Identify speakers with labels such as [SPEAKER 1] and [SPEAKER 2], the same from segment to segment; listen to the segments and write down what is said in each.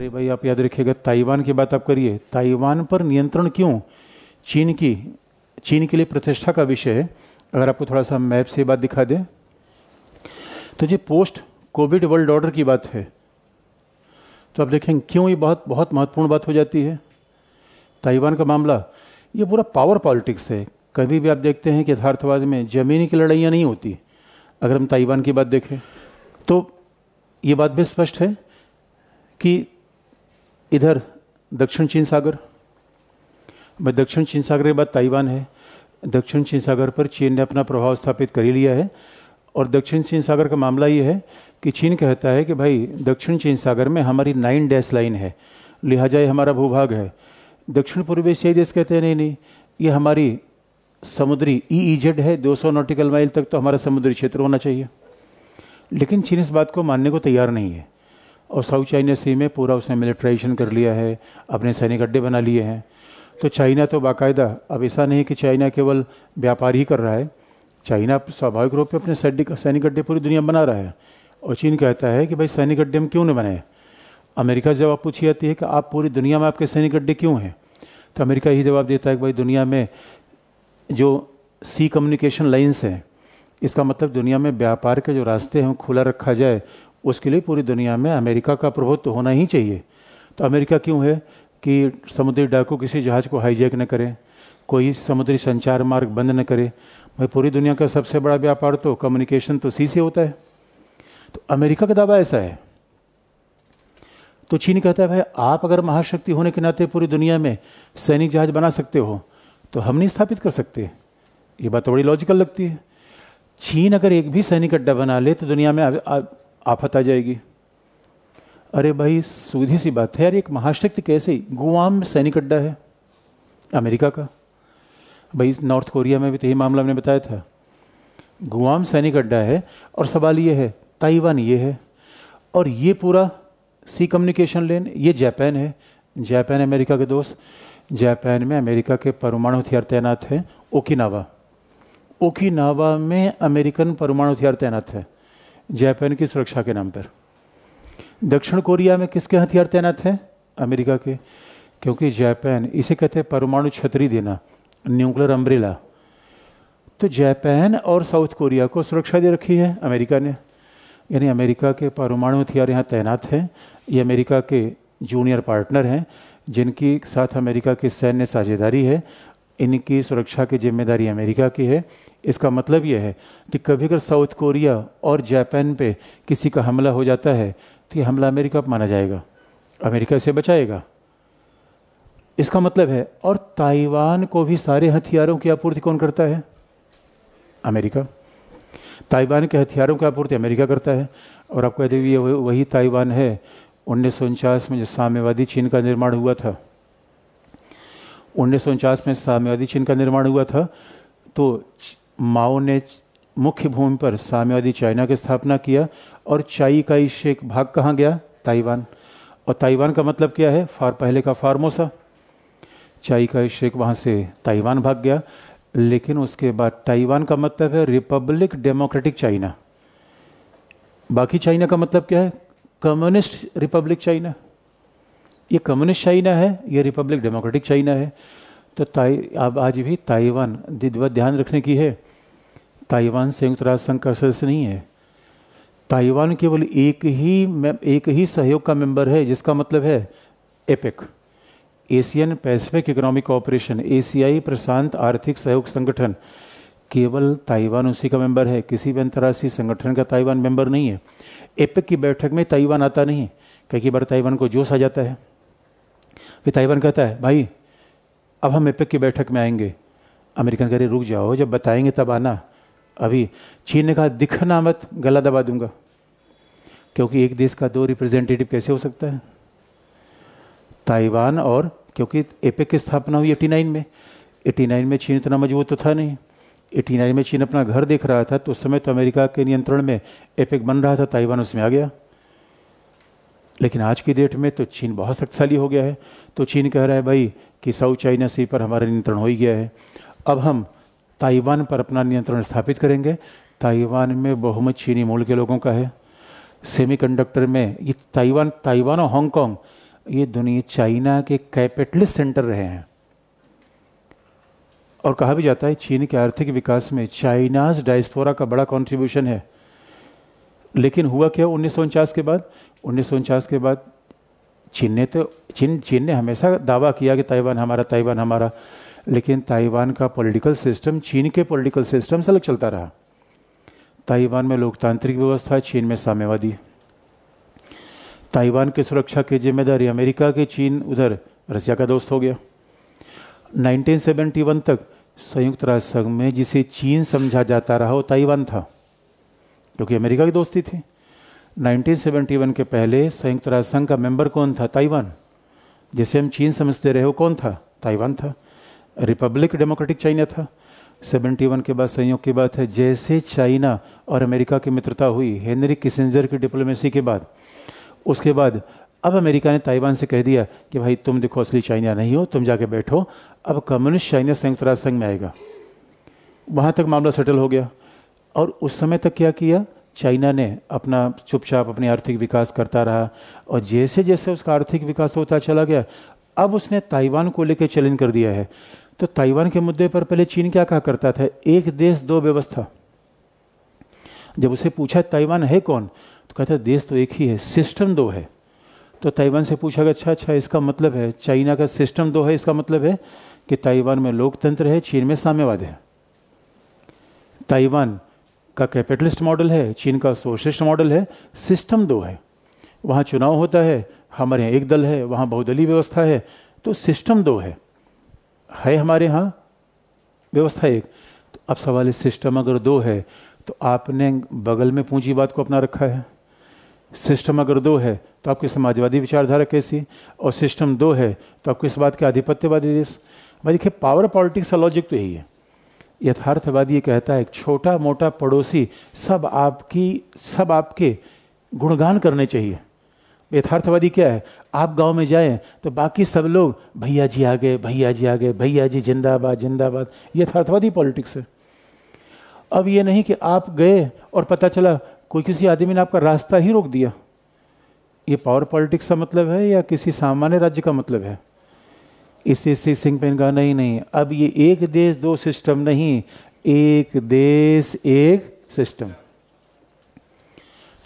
[SPEAKER 1] अरे भाई आप याद रखिएगा ताइवान की बात आप करिए ताइवान पर नियंत्रण क्यों चीन की चीन के लिए प्रतिष्ठा का विषय है अगर आपको थोड़ा सा मैप से बात दिखा दें तो ये पोस्ट कोविड वर्ल्ड ऑर्डर की बात है तो आप देखेंगे क्यों ये बहुत बहुत महत्वपूर्ण बात हो जाती है ताइवान का मामला ये पूरा पावर पॉलिटिक्स है कभी भी आप देखते हैं कि यथार्थवाद में जमीनी की लड़ाइयाँ नहीं होती अगर हम ताइवान की बात देखें तो ये बात भी स्पष्ट है कि इधर दक्षिण चीन सागर मैं दक्षिण चीन सागर के बाद ताइवान है दक्षिण चीन सागर पर चीन ने अपना प्रभाव स्थापित कर ही लिया है और दक्षिण चीन सागर का मामला ये है कि चीन कहता है कि भाई दक्षिण चीन सागर में हमारी नाइन डैश लाइन है लिहाजा ये हमारा भूभाग है दक्षिण पूर्व एशियाई देश कहते हैं नहीं नहीं ये हमारी समुद्री ई ई जेड है 200 नॉटिकल माइल तक तो हमारा समुद्री क्षेत्र होना चाहिए लेकिन चीन इस बात को मानने को तैयार नहीं है और साउथ चाइना सी में पूरा उसने मिलिट्राइजेशन कर लिया है अपने सैनिक अड्डे बना लिए हैं तो चाइना तो बाकायदा अब ऐसा नहीं कि चाइना केवल व्यापार ही कर रहा है चाइना स्वाभाविक रूप से अपने सैनिक अड्डे पूरी दुनिया बना रहा है और चीन कहता है कि भाई सैनिक अड्डे हम क्यों नहीं बनाए अमेरिका से जवाब पूछी जाती है कि आप पूरी दुनिया में आपके सैनिक अड्डे क्यों हैं तो अमेरिका ही जवाब देता है कि भाई दुनिया में जो सी कम्युनिकेशन लाइन्स हैं इसका मतलब दुनिया में व्यापार के जो रास्ते हैं खुला रखा जाए उसके लिए पूरी दुनिया में अमेरिका का प्रभुत्व होना ही चाहिए तो अमेरिका क्यों है कि समुद्री डाकू किसी जहाज़ को हाईजैक न करें कोई समुद्री संचार मार्ग बंद न करे भाई पूरी दुनिया का सबसे बड़ा व्यापार तो कम्युनिकेशन तो सी से होता है तो अमेरिका का दावा ऐसा है तो चीन कहता है भाई आप अगर महाशक्ति होने के नाते पूरी दुनिया में सैनिक जहाज बना सकते हो तो हम नहीं स्थापित कर सकते ये बात तो बड़ी लॉजिकल लगती है चीन अगर एक भी सैनिक अड्डा बना ले तो दुनिया में आफत आ जाएगी अरे भाई सूधी सी बात है यार एक महाशक्ति कैसे गुआम में सैनिक अड्डा है अमेरिका का भाई नॉर्थ कोरिया में भी तो यही मामला हमने बताया था गुआम सैनिक अड्डा है और सवाल ये है ताइवान ये है और ये पूरा सी कम्युनिकेशन लेन ये जापान है जापान अमेरिका के दोस्त जापान में अमेरिका के परमाणु हथियार तैनात हैं ओकिनावा ओकिनावा में अमेरिकन परमाणु हथियार तैनात है जापान की सुरक्षा के नाम पर दक्षिण कोरिया में किसके हथियार तैनात हैं अमेरिका के क्योंकि जापान इसे कहते हैं परमाणु छतरी देना न्यूक्लियर अम्ब्रेला तो जापान और साउथ कोरिया को सुरक्षा दे रखी है अमेरिका ने यानी अमेरिका के परमाणु हथियार यहाँ तैनात हैं ये अमेरिका के जूनियर पार्टनर हैं जिनकी साथ अमेरिका के सैन्य साझेदारी है इनकी सुरक्षा की जिम्मेदारी अमेरिका की है इसका मतलब यह है कि कभी अगर साउथ कोरिया और जापान पे किसी का हमला हो जाता है तो ये हमला अमेरिका माना जाएगा अमेरिका इसे बचाएगा इसका मतलब है और ताइवान को भी सारे हथियारों की आपूर्ति कौन करता है अमेरिका ताइवान के हथियारों की आपूर्ति अमेरिका करता है और आपको यदि वही ताइवान है उन्नीस में जो साम्यवादी चीन का निर्माण हुआ था उन्नीस में साम्यवादी चीन का निर्माण हुआ था तो माओ ने मुख्य भूमि पर साम्यवादी चाइना की स्थापना किया और चाई का ही शेख भाग कहाँ गया ताइवान और ताइवान का मतलब क्या है फार पहले का फार्मोसा चाई का शेख वहाँ से ताइवान भाग गया लेकिन उसके बाद ताइवान का मतलब है रिपब्लिक डेमोक्रेटिक चाइना बाकी चाइना का मतलब क्या है कम्युनिस्ट रिपब्लिक चाइना ये कम्युनिस्ट चाइना है ये रिपब्लिक डेमोक्रेटिक चाइना है तो ताइ अब आज भी ताइवान ध्यान रखने की है ताइवान संयुक्त राष्ट्र संघ का सदस्य नहीं है ताइवान केवल एक ही एक ही सहयोग का मेंबर है जिसका मतलब है APEC Asian Pacific economic cooperation एशियाई प्रशांत आर्थिक सहयोग संगठन केवल ताइवान उसी का मेंबर है किसी भी अंतर्राष्ट्रीय संगठन का ताइवान मेंबर नहीं है एपेक की बैठक में ताइवान आता नहीं कई बार ताइवान को जोश आ जाता है ताइवान कहता है भाई अब हम एपेक की बैठक में आएंगे अमेरिकन कह रहे रुक जाओ जब बताएंगे तब आना अभी चीन ने कहा दिखना मत गला दबा दूंगा क्योंकि एक देश का दो रिप्रेजेंटेटिव कैसे हो सकता है ताइवान और क्योंकि एपेक की स्थापना हुई एटी नाइन में एटी नाइन में चीन इतना मजबूत तो था नहीं एटी नाइन में चीन अपना घर देख रहा था तो उस समय तो अमेरिका के नियंत्रण में एपेक बन रहा था ताइवान उसमें आ गया लेकिन आज की डेट में तो चीन बहुत शक्तिशाली हो गया है तो चीन कह रहा है भाई कि साउथ चाइना सी पर हमारा नियंत्रण हो ही गया है अब हम ताइवान पर अपना नियंत्रण स्थापित करेंगे ताइवान में बहुमत चीनी मूल के लोगों का है सेमीकंडक्टर में ये ताइवान ताइवान और हांगकांग ये दुनिया चाइना के कैपिटलिस्ट सेंटर रहे हैं और कहा भी जाता है चीन के आर्थिक विकास में चाइनाज डायस्पोरा का बड़ा कंट्रीब्यूशन है लेकिन हुआ क्या उन्नीस के बाद उन्नीस के बाद चीन ने तो चीन चीन ने हमेशा दावा किया कि ताइवान हमारा ताइवान हमारा लेकिन ताइवान का पॉलिटिकल सिस्टम चीन के पॉलिटिकल सिस्टम से अलग चलता रहा ताइवान में लोकतांत्रिक व्यवस्था चीन में साम्यवादी ताइवान की सुरक्षा की जिम्मेदारी अमेरिका के चीन उधर रशिया का दोस्त हो गया 1971 तक संयुक्त राष्ट्र संघ में जिसे चीन समझा जाता रहा वो ताइवान था क्योंकि अमेरिका की दोस्ती थी 1971 के पहले संयुक्त राष्ट्र संघ का मेंबर कौन था ताइवान जिसे हम चीन समझते रहे हो कौन था ताइवान था रिपब्लिक डेमोक्रेटिक चाइना था 71 के बाद संयोग की बात है जैसे चाइना और अमेरिका की मित्रता हुई हेनरी किसेंजर की डिप्लोमेसी के बाद उसके बाद अब अमेरिका ने ताइवान से कह दिया कि भाई तुम देखो असली चाइना नहीं हो तुम जाके बैठो अब कम्युनिस्ट चाइना संयुक्त राष्ट्र संघ में आएगा वहाँ तक मामला सेटल हो गया और उस समय तक क्या किया चाइना ने अपना चुपचाप अपने आर्थिक विकास करता रहा और जैसे जैसे उसका आर्थिक विकास होता चला गया अब उसने ताइवान को लेकर चैलेंज कर दिया है तो ताइवान के मुद्दे पर पहले चीन क्या कहा करता था एक देश दो व्यवस्था जब उसे पूछा ताइवान है कौन तो कहता देश तो एक ही है सिस्टम दो है तो ताइवान से पूछा गया अच्छा अच्छा इसका मतलब है चाइना का सिस्टम दो है इसका मतलब है कि ताइवान में लोकतंत्र है चीन में साम्यवाद है ताइवान का कैपिटलिस्ट मॉडल है चीन का सोशलिस्ट मॉडल है सिस्टम दो है वहाँ चुनाव होता है हमारे यहाँ एक दल है वहाँ बहुदलीय व्यवस्था है तो सिस्टम दो है है हमारे यहाँ व्यवस्था एक तो अब सवाल है सिस्टम अगर दो है तो आपने बगल में पूंजीवाद को अपना रखा है सिस्टम अगर दो है तो आपकी समाजवादी विचारधारा कैसी और सिस्टम दो है तो आपको इस बात के आधिपत्यवादी देश भाई देखिए पावर पॉलिटिक्स का लॉजिक तो यही है यथार्थवादी ये कहता है छोटा मोटा पड़ोसी सब आपकी सब आपके गुणगान करने चाहिए यथार्थवादी क्या है आप गांव में जाएं तो बाकी सब लोग भैया जी आ गए भैया जी आ गए भैया जी जिंदाबाद जिंदाबाद यथार्थवादी पॉलिटिक्स है अब ये नहीं कि आप गए और पता चला कोई किसी आदमी ने आपका रास्ता ही रोक दिया ये पावर पॉलिटिक्स का मतलब है या किसी सामान्य राज्य का मतलब है इससे श्री सिंह पेन का नहीं नहीं अब ये एक देश दो सिस्टम नहीं एक देश एक सिस्टम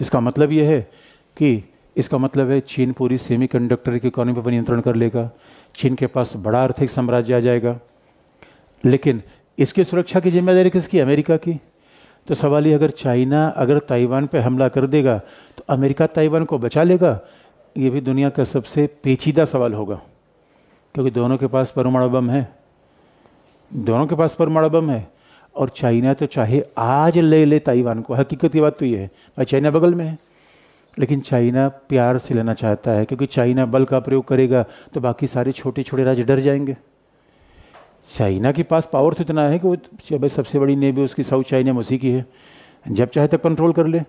[SPEAKER 1] इसका मतलब यह है कि इसका मतलब है चीन पूरी सेमीकंडक्टर की इकोनॉमी पर नियंत्रण कर लेगा चीन के पास बड़ा आर्थिक साम्राज्य आ जाएगा लेकिन इसकी सुरक्षा की जिम्मेदारी किसकी अमेरिका की तो सवाल ये अगर चाइना अगर ताइवान पर हमला कर देगा तो अमेरिका ताइवान को बचा लेगा ये भी दुनिया का सबसे पेचीदा सवाल होगा क्योंकि दोनों के पास परमाणु बम है दोनों के पास परमाणु बम है और चाइना तो चाहे आज ले ले ताइवान को हकीकत की बात तो ये है भाई चाइना बगल में है लेकिन चाइना प्यार से लेना चाहता है क्योंकि चाइना बल का प्रयोग करेगा तो बाकी सारे छोटे छोटे राज्य डर जाएंगे चाइना के पास पावर तो इतना है कि वो सबसे बड़ी नेवी उसकी साउथ चाइना में उसी की है जब चाहे तब कंट्रोल कर ले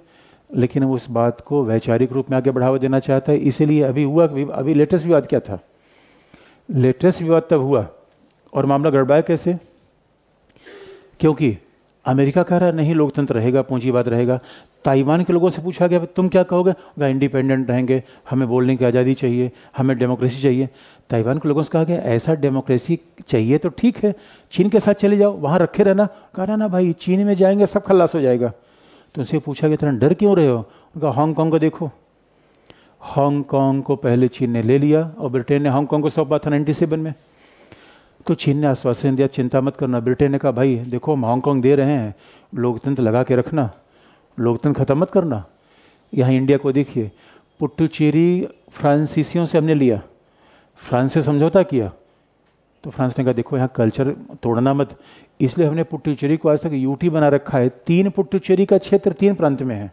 [SPEAKER 1] लेकिन वो इस बात को वैचारिक रूप में आगे बढ़ावा देना चाहता है इसीलिए अभी हुआ अभी लेटेस्ट भी बात क्या था लेटेस्ट विवाद तब हुआ और मामला गड़बड़ा कैसे क्योंकि अमेरिका कह रहा है नहीं लोकतंत्र रहेगा पूंजीवाद रहेगा ताइवान के लोगों से पूछा गया तुम क्या कहोगे वह इंडिपेंडेंट रहेंगे हमें बोलने की आज़ादी चाहिए हमें डेमोक्रेसी चाहिए ताइवान के लोगों से कहा गया ऐसा डेमोक्रेसी चाहिए तो ठीक है चीन के साथ चले जाओ वहाँ रखे रहना कह रहा ना भाई चीन में जाएंगे सब खल्लास हो जाएगा तो उनसे पूछा गया इतना डर क्यों रहे हो उनका हांगकॉन्ग को देखो हांगकांग को पहले चीन ने ले लिया और ब्रिटेन ने हांगकांग को सौंपा था नाइन्टी सेवन में तो चीन ने आश्वासन दिया चिंता मत करना ब्रिटेन ने कहा भाई देखो हम हांगकांग दे रहे हैं लोकतंत्र लगा के रखना लोकतंत्र ख़त्म मत करना यहाँ इंडिया को देखिए पुट्टुचेरी फ्रांसीसियों से हमने लिया फ्रांस से समझौता किया तो फ्रांस ने कहा देखो यहाँ कल्चर तोड़ना मत इसलिए हमने पुट्टुचेरी को आज तक यूटी बना रखा है तीन पुट्टुचेरी का क्षेत्र तीन प्रांत में है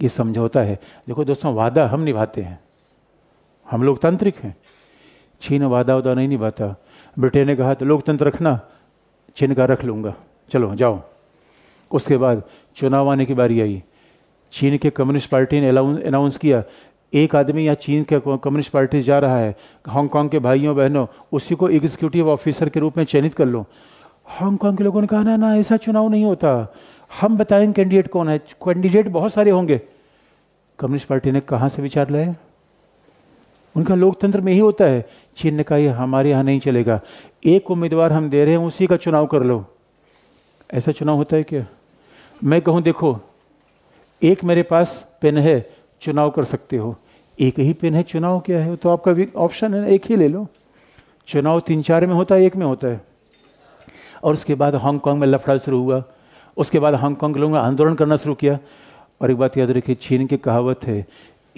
[SPEAKER 1] कि समझौता है देखो दोस्तों वादा हम निभाते हैं हम लोकतांत्रिक हैं चीन वादा उदा नहीं निभाता ब्रिटेन ने कहा तो लोकतंत्र रखना चीन का रख लूँगा चलो जाओ उसके बाद चुनाव आने की बारी आई चीन के कम्युनिस्ट पार्टी ने अनाउंस किया एक आदमी या चीन के कम्युनिस्ट पार्टी जा रहा है हांगकांग के भाइयों बहनों उसी को एग्जीक्यूटिव ऑफिसर के रूप में चयनित कर लो हांगकांग के लोगों ने कहा ना ना ऐसा चुनाव नहीं होता हम बताएं कैंडिडेट कौन है कैंडिडेट बहुत सारे होंगे कम्युनिस्ट पार्टी ने कहाँ से विचार लाया उनका लोकतंत्र में ही होता है चीन ने कहा हमारे यहाँ नहीं चलेगा एक उम्मीदवार हम दे रहे हैं उसी का चुनाव कर लो ऐसा चुनाव होता है क्या मैं कहूँ देखो एक मेरे पास पेन है चुनाव कर सकते हो एक ही पेन है चुनाव क्या है तो आपका ऑप्शन है एक ही ले लो चुनाव तीन चार में होता है एक में होता है और उसके बाद हांगकांग में लफड़ा शुरू हुआ उसके बाद हांगकांग के लोगों ने आंदोलन करना शुरू किया और एक बात याद रखिए चीन की कहावत है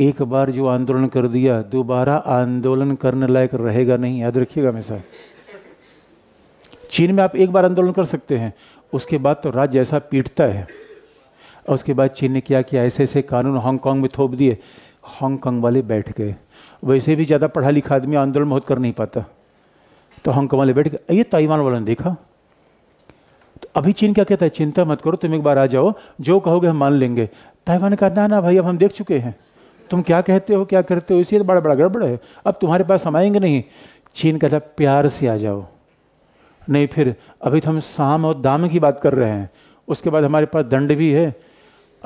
[SPEAKER 1] एक बार जो आंदोलन कर दिया दोबारा आंदोलन करने लायक रहेगा नहीं याद रखिएगा हमेशा चीन में आप एक बार आंदोलन कर सकते हैं उसके बाद तो राज्य ऐसा पीटता है और उसके बाद चीन ने क्या किया ऐसे ऐसे कानून हांगकांग में थोप दिए हांगकांग वाले बैठ गए वैसे भी ज़्यादा पढ़ा लिखा आदमी आंदोलन बहुत कर नहीं पाता तो हांगकांग वाले बैठ गए ये ताइवान वालों ने देखा अभी चीन क्या कहता है चिंता मत करो तुम एक बार आ जाओ जो कहोगे हम मान लेंगे ताइवान ने कहा ना ना भाई अब हम देख चुके हैं तुम क्या कहते हो क्या करते हो इसी तो बड़ा बड़ा गड़बड़ है अब तुम्हारे पास हम आएंगे नहीं चीन कहता प्यार से आ जाओ नहीं फिर अभी तो हम साम और दाम की बात कर रहे हैं उसके बाद हमारे पास दंड भी है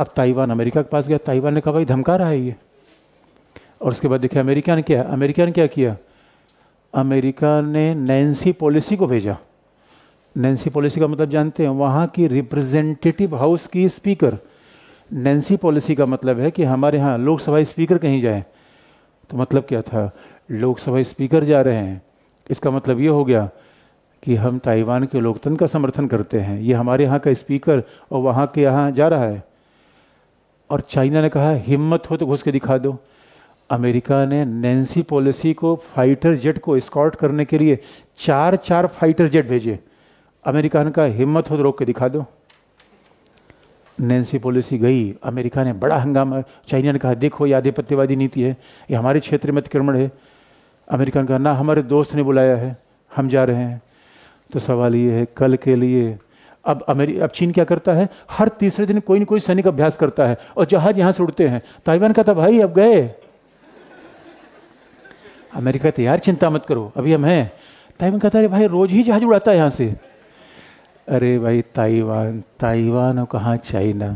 [SPEAKER 1] अब ताइवान अमेरिका के पास गया ताइवान ने कहा भाई धमका रहा है ये और उसके बाद देखिए अमेरिका ने क्या अमेरिका ने क्या किया अमेरिका ने नैन्सी पॉलिसी को भेजा नैन्सी पॉलिसी का मतलब जानते हैं वहाँ की रिप्रेजेंटेटिव हाउस की स्पीकर नैन्सी पॉलिसी का मतलब है कि हमारे यहाँ लोकसभा स्पीकर कहीं जाए तो मतलब क्या था लोकसभा स्पीकर जा रहे हैं इसका मतलब ये हो गया कि हम ताइवान के लोकतंत्र का समर्थन करते हैं ये हमारे यहाँ का स्पीकर और वहाँ के यहाँ जा रहा है और चाइना ने कहा हिम्मत हो तो घुस के दिखा दो अमेरिका ने नैन्सी पॉलिसी को फाइटर जेट को स्कॉट करने के लिए चार चार फाइटर जेट भेजे अमेरिका ने कहा हिम्मत हो तो रोक के दिखा दो नैन्सी पॉलिसी गई अमेरिका ने बड़ा हंगामा चाइना ने कहा देखो ये आधिपत्यवादी नीति है ये हमारे क्षेत्र में अतिक्रमण है अमेरिका ने कहा ना हमारे दोस्त ने बुलाया है हम जा रहे हैं तो सवाल ये है कल के लिए अब अमेरि अब चीन क्या करता है हर तीसरे दिन कोई ना कोई सैनिक अभ्यास करता है और जहाज यहाँ से उड़ते हैं ताइवान का था तो भाई अब गए अमेरिका तैयार चिंता मत करो अभी हम हैं ताइवान कहता है भाई रोज ही जहाज उड़ाता है यहाँ से अरे भाई ताइवान ताइवान और कहाँ चाइना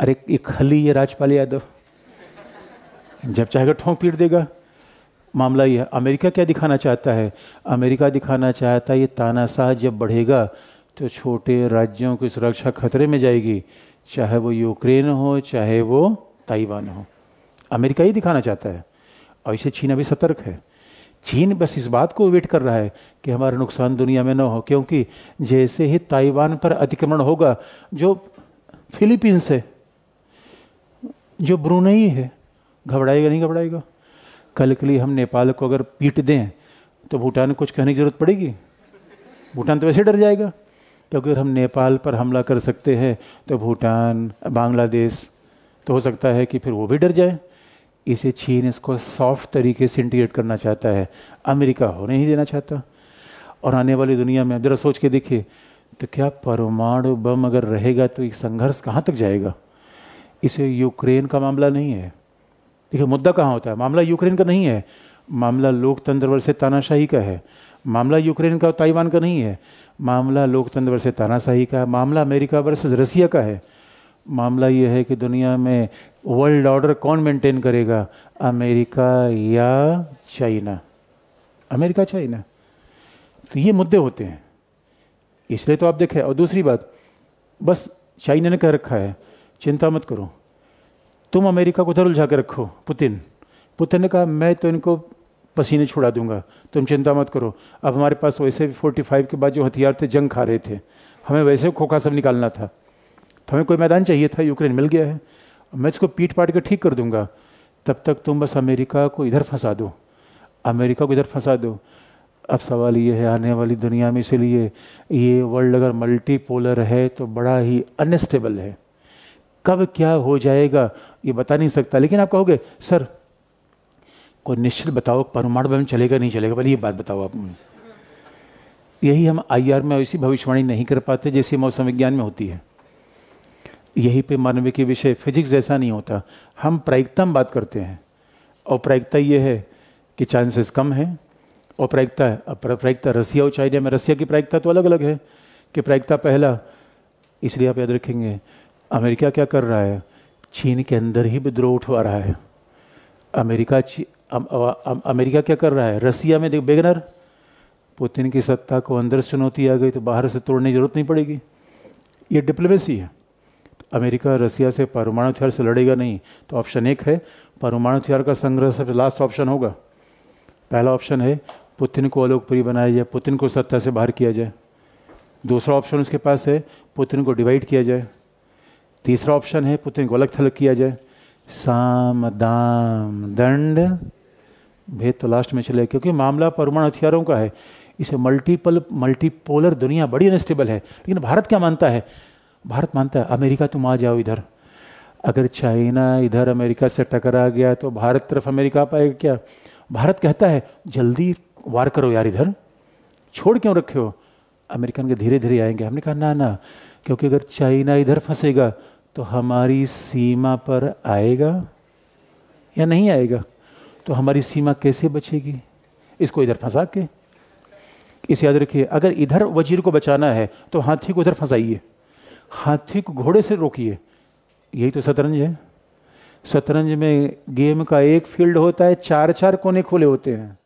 [SPEAKER 1] अरे ये खली ये राजपाल यादव जब चाहेगा ठोंक पीट देगा मामला यह है अमेरिका क्या दिखाना चाहता है अमेरिका दिखाना चाहता है ये तानाशाह जब बढ़ेगा तो छोटे राज्यों की सुरक्षा खतरे में जाएगी चाहे वो यूक्रेन हो चाहे वो ताइवान हो अमेरिका ही दिखाना चाहता है और इसे चीन अभी सतर्क है चीन बस इस बात को वेट कर रहा है कि हमारा नुकसान दुनिया में ना हो क्योंकि जैसे ही ताइवान पर अतिक्रमण होगा जो फिलीपींस है जो ब्रुनई है घबराएगा नहीं घबराएगा कल के लिए हम नेपाल को अगर पीट दें तो भूटान कुछ कहने की ज़रूरत पड़ेगी भूटान तो वैसे डर जाएगा तो अगर हम नेपाल पर हमला कर सकते हैं तो भूटान बांग्लादेश तो हो सकता है कि फिर वो भी डर जाए इसे चीन इसको सॉफ्ट तरीके से इंटीग्रेट करना चाहता है अमेरिका होने ही देना चाहता और आने वाली दुनिया में ज़रा सोच के देखिए तो क्या परमाणु बम अगर रहेगा तो एक संघर्ष कहाँ तक जाएगा इसे यूक्रेन का मामला नहीं है देखिए मुद्दा कहाँ होता है मामला यूक्रेन का नहीं है मामला लोकतंत्र वर्ष तानाशाही का है मामला यूक्रेन का ताइवान का नहीं है मामला लोकतंत्र वर्ष तानाशाही का है मामला अमेरिका वर्ष रसिया का है मामला ये है कि दुनिया में वर्ल्ड ऑर्डर कौन मेंटेन करेगा अमेरिका या चाइना अमेरिका चाइना तो ये मुद्दे होते हैं इसलिए तो आप देखें और दूसरी बात बस चाइना ने कह रखा है चिंता मत करो तुम अमेरिका को उधर उलझा के रखो पुतिन पुतिन ने कहा मैं तो इनको पसीने छुड़ा दूंगा तुम चिंता मत करो अब हमारे पास वैसे भी फोर्टी फाइव के बाद जो हथियार थे जंग खा रहे थे हमें वैसे खोखा सब निकालना था हमें कोई मैदान चाहिए था यूक्रेन मिल गया है मैं इसको पीट पाट के ठीक कर दूंगा तब तक तुम बस अमेरिका को इधर फंसा दो अमेरिका को इधर फंसा दो अब सवाल ये है आने वाली दुनिया में इसीलिए ये वर्ल्ड अगर मल्टीपोलर है तो बड़ा ही अनस्टेबल है कब क्या हो जाएगा ये बता नहीं सकता लेकिन आप कहोगे सर कोई निश्चित बताओ परमाणु बम चलेगा नहीं चलेगा पहले ये बात बताओ आप मुझे यही हम आईआर में ऐसी भविष्यवाणी नहीं कर पाते जैसी मौसम विज्ञान में होती है यही पे मानवीय के विषय फिजिक्स जैसा नहीं होता हम प्रायिकता में बात करते हैं और प्रायिकता ये है कि चांसेस कम है और प्रायिकता प्रायिकता रसिया और चाइना में रसिया की प्रायिकता तो अलग अलग है कि प्रायिकता पहला इसलिए आप याद रखेंगे अमेरिका क्या कर रहा है चीन के अंदर ही विद्रोह उठवा रहा है अमेरिका अम, अ, अ, अमेरिका क्या कर रहा है रसिया में देख बेगनर पुतिन की सत्ता को अंदर चुनौती आ गई तो बाहर से तोड़ने की जरूरत नहीं पड़ेगी ये डिप्लोमेसी है अमेरिका रसिया से परमाणु हथियार से लड़ेगा नहीं तो ऑप्शन एक है परमाणु हथियार का संग्रह सबसे लास्ट ऑप्शन होगा पहला ऑप्शन है पुतिन को अलोकप्रिय बनाया जाए पुतिन को सत्ता से बाहर किया जाए दूसरा ऑप्शन उसके पास है पुतिन को डिवाइड किया जाए तीसरा ऑप्शन है पुतिन को अलग थलग किया जाए साम दाम दंड भेद तो लास्ट में चले क्योंकि मामला परमाणु हथियारों का है इसे मल्टीपल मल्टीपोलर दुनिया बड़ी अनस्टेबल है लेकिन भारत क्या मानता है भारत मानता है अमेरिका तुम आ जाओ इधर अगर चाइना इधर अमेरिका से टकरा गया तो भारत तरफ अमेरिका आ पाएगा क्या भारत कहता है जल्दी वार करो यार इधर छोड़ क्यों रखे हो अमेरिकन के धीरे धीरे आएंगे हमने कहा ना ना क्योंकि अगर चाइना इधर फंसेगा तो हमारी सीमा पर आएगा या नहीं आएगा तो हमारी सीमा कैसे बचेगी इसको इधर फंसा के इसे याद रखिए अगर इधर वजीर को बचाना है तो हाथी को इधर फंसाइए हाथी को घोड़े से रोकिए यही तो शतरंज है शतरंज में गेम का एक फील्ड होता है चार चार कोने खोले होते हैं